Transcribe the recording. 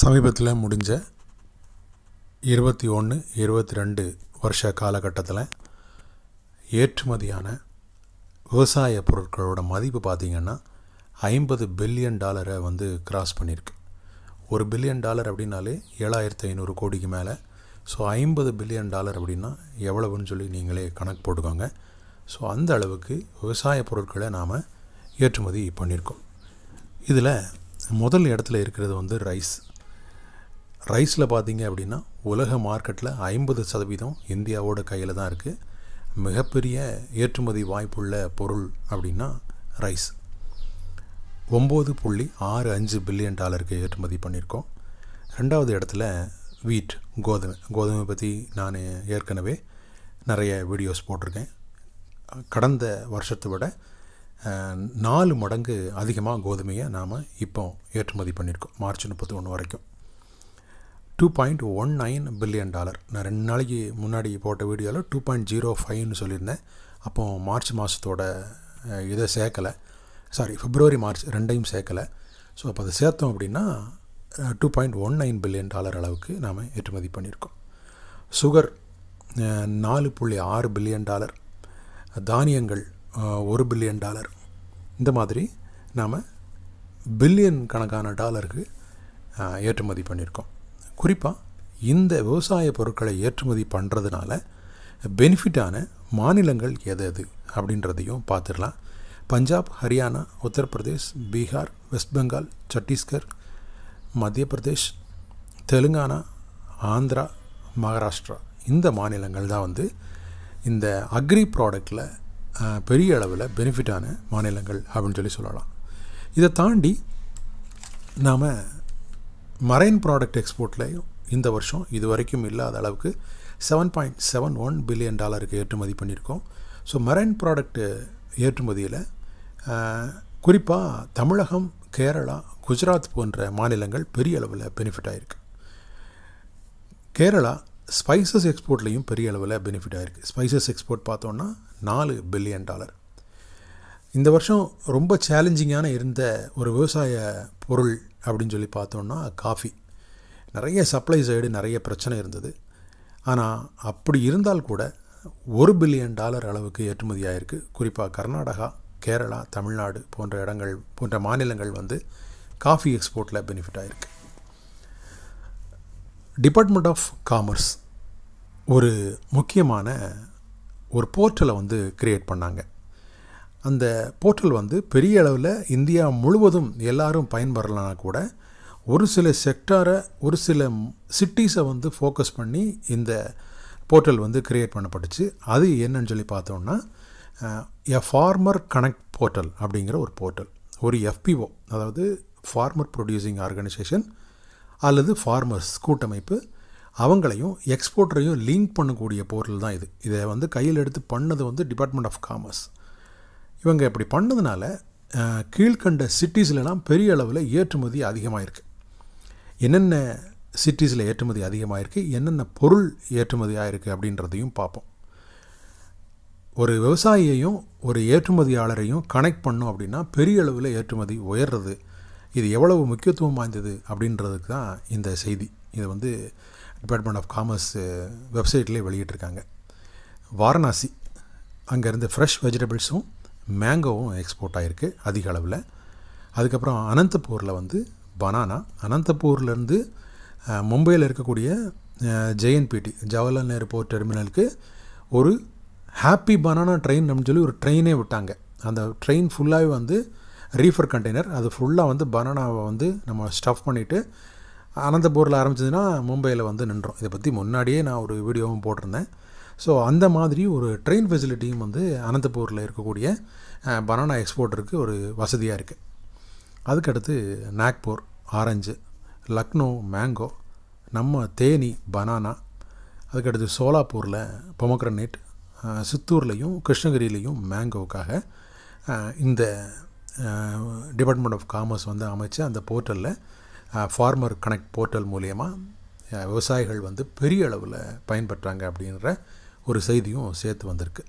சமீபத்தில் முடிஞ்ச இருபத்தி ஒன்று இருபத்தி ரெண்டு வருஷ காலகட்டத்தில் ஏற்றுமதியான விவசாய பொருட்களோட மதிப்பு பார்த்திங்கன்னா ஐம்பது பில்லியன் டாலரை வந்து கிராஸ் பண்ணியிருக்கு ஒரு பில்லியன் டாலர் அப்படின்னாலே ஏழாயிரத்து ஐநூறு கோடிக்கு மேலே ஸோ ஐம்பது பில்லியன் டாலர் அப்படின்னா எவ்வளவுன்னு சொல்லி நீங்களே கணக்கு போட்டுக்கோங்க ஸோ அந்த அளவுக்கு விவசாய பொருட்களை நாம் ஏற்றுமதி பண்ணியிருக்கோம் இதில் முதல் இடத்துல இருக்கிறது வந்து ரைஸ் ரைஸில் பார்த்தீங்க அப்படின்னா உலக மார்க்கெட்டில் ஐம்பது சதவீதம் இந்தியாவோட கையில் தான் இருக்குது மிகப்பெரிய ஏற்றுமதி வாய்ப்புள்ள பொருள் அப்படின்னா ரைஸ் ஒம்பது புள்ளி ஆறு அஞ்சு பில்லியன் டாலருக்கு ஏற்றுமதி பண்ணியிருக்கோம் ரெண்டாவது இடத்துல வீட் கோதுமை கோதுமை பற்றி நான் ஏற்கனவே நிறைய வீடியோஸ் போட்டிருக்கேன் கடந்த வருஷத்தை விட நாலு மடங்கு அதிகமாக கோதுமையை நாம் இப்போ ஏற்றுமதி பண்ணியிருக்கோம் மார்ச் முப்பத்தி ஒன்று வரைக்கும் two point one nine billion dollar நான் ரெண்டு நாளைக்கு முன்னாடி போட்ட வீடியோவில் டூ பாயிண்ட் ஜீரோ ஃபைவ்னு சொல்லியிருந்தேன் அப்போது மார்ச் மாதத்தோட இதை சேர்க்கலை சாரி ஃபிப்ரவரி மார்ச் ரெண்டையும் சேர்க்கலை ஸோ அப்போ அதை சேர்த்தோம் அப்படின்னா two point one nine billion dollar அளவுக்கு நாம் ஏற்றுமதி பண்ணியிருக்கோம் சுகர் நாலு புள்ளி ஆறு பில்லியன் டாலர் தானியங்கள் ஒரு பில்லியன் டாலர் இந்த மாதிரி நாம் பில்லியன் கணக்கான டாலருக்கு ஏற்றுமதி பண்ணியிருக்கோம் குறிப்பாக இந்த விவசாய பொருட்களை ஏற்றுமதி பண்ணுறதுனால பெனிஃபிட்டான மாநிலங்கள் எது எது அப்படின்றதையும் பார்த்துடலாம் பஞ்சாப் ஹரியானா உத்தரப்பிரதேஷ் பீகார் வெஸ்ட் பெங்கால் சத்தீஸ்கர் மத்திய பிரதேஷ் தெலுங்கானா ஆந்திரா மகாராஷ்டிரா இந்த மாநிலங்கள் தான் வந்து இந்த அக்ரி ப்ராடக்டில் பெரிய அளவில் பெனிஃபிட்டான மாநிலங்கள் அப்படின்னு சொல்லி சொல்லலாம் இதை தாண்டி நாம் மரைன் ப்ராடக்ட் எக்ஸ்போர்ட்லேயும் இந்த வருஷம் இது வரைக்கும் இல்லாத அளவுக்கு seven point seven one billion டாலருக்கு ஏற்றுமதி பண்ணியிருக்கோம் ஸோ மரைன் ப்ராடக்ட்டு ஏற்றுமதியில் குறிப்பாக தமிழகம் கேரளா குஜராத் போன்ற மாநிலங்கள் பெரிய அளவில் பெனிஃபிட் ஆகிருக்கு கேரளா ஸ்பைசஸ் எக்ஸ்போர்ட்லேயும் பெரிய அளவில் பெனிஃபிட் ஆகிருக்கு ஸ்பைசஸ் எக்ஸ்போர்ட் பார்த்தோன்னா நாலு பில்லியன் டாலர் இந்த வருஷம் ரொம்ப சேலஞ்சிங்கான இருந்த ஒரு விவசாய பொருள் அப்படின்னு சொல்லி பார்த்தோன்னா காஃபி நிறைய சப்ளை சைடு நிறைய பிரச்சனை இருந்தது ஆனால் அப்படி இருந்தால் கூட ஒரு பில்லியன் டாலர் அளவுக்கு ஏற்றுமதி ஆகிருக்கு குறிப்பாக கர்நாடகா கேரளா தமிழ்நாடு போன்ற இடங்கள் போன்ற மாநிலங்கள் வந்து காஃபி எக்ஸ்போர்ட்டில் பெனிஃபிட் ஆகிருக்கு டிபார்ட்மெண்ட் ஆஃப் காமர்ஸ் ஒரு முக்கியமான ஒரு போர்ட்டலை வந்து க்ரியேட் பண்ணாங்க அந்த போர்ட்டல் வந்து பெரிய அளவில் இந்தியா முழுவதும் எல்லாரும் பயன்பெறலனா கூட ஒரு சில செக்டாரை ஒரு சில சிட்டிஸை வந்து ஃபோக்கஸ் பண்ணி இந்த போர்ட்டல் வந்து க்ரியேட் பண்ணப்பட்டுச்சு அது என்னன்னு சொல்லி பார்த்தோம்னா எ ஃபார்மர் கனெக்ட் போர்ட்டல் அப்படிங்கிற ஒரு போர்ட்டல் ஒரு எஃபிஓ அதாவது ஃபார்மர் ப்ரொடியூசிங் ஆர்கனைசேஷன் அல்லது ஃபார்மர்ஸ் கூட்டமைப்பு அவங்களையும் எக்ஸ்போர்ட்டரையும் லிங்க் பண்ணக்கூடிய போர்ட்டல் தான் இது இதை வந்து கையில் எடுத்து பண்ணது வந்து டிபார்ட்மெண்ட் ஆஃப் காமர்ஸ் இவங்க இப்படி பண்ணதுனால கீழ்கண்ட சிட்டிஸ்லலாம் பெரிய அளவில் ஏற்றுமதி அதிகமாக இருக்குது என்னென்ன சிட்டிஸில் ஏற்றுமதி அதிகமாக இருக்குது என்னென்ன பொருள் ஏற்றுமதியாக இருக்குது அப்படின்றதையும் பார்ப்போம் ஒரு விவசாயியையும் ஒரு ஏற்றுமதியாளரையும் கனெக்ட் பண்ணோம் அப்படின்னா பெரிய அளவில் ஏற்றுமதி உயர்றது இது எவ்வளவு முக்கியத்துவம் வாய்ந்தது அப்படின்றதுக்கு தான் இந்த செய்தி இதை வந்து டிபார்ட்மெண்ட் ஆஃப் காமர்ஸ் வெப்சைட்லேயே வெளியிட்டிருக்காங்க வாரணாசி அங்கேருந்து ஃப்ரெஷ் வெஜிடபிள்ஸும் மேங்கோவும் எக்ஸ்போர்ட் ஆகிருக்கு அதிக அளவில் அதுக்கப்புறம் அனந்தபூரில் வந்து பனானா அனந்தபூர்லேருந்து மும்பையில் இருக்கக்கூடிய ஜேஎன்பிடி ஜவஹர்லால் நேரு போர்ட் டெர்மினலுக்கு ஒரு ஹாப்பி பனானா ட்ரெயின் அப்படின்னு சொல்லி ஒரு ட்ரெயினே விட்டாங்க அந்த ட்ரெயின் ஃபுல்லாகவே வந்து ரீஃபர் கண்டெய்னர் அது ஃபுல்லாக வந்து பனானாவை வந்து நம்ம ஸ்டஃப் பண்ணிவிட்டு அனந்தபூரில் ஆரம்பிச்சதுன்னா மும்பையில் வந்து நின்றோம் இதை பற்றி முன்னாடியே நான் ஒரு வீடியோவும் போட்டிருந்தேன் ஸோ அந்த மாதிரி ஒரு ட்ரெயின் ஃபெசிலிட்டியும் வந்து அனந்தபூரில் இருக்கக்கூடிய பனானா எக்ஸ்போர்ட்டருக்கு ஒரு வசதியாக இருக்குது அதுக்கடுத்து நாக்பூர் ஆரஞ்சு லக்னோ மேங்கோ நம்ம தேனி பனானா அதுக்கடுத்து சோலாப்பூரில் பொமக்ரனேட் சித்தூர்லேயும் கிருஷ்ணகிரியிலையும் மேங்கோவுக்காக இந்த டிபார்ட்மெண்ட் ஆஃப் காமர்ஸ் வந்து அமைச்சு அந்த போர்ட்டலில் ஃபார்மர் கனெக்ட் போர்ட்டல் மூலயமா விவசாயிகள் வந்து பெரிய அளவில் பயன்பெற்றாங்க அப்படின்ற ஒரு செய்தியும் சேர்த்து வந்திருக்கு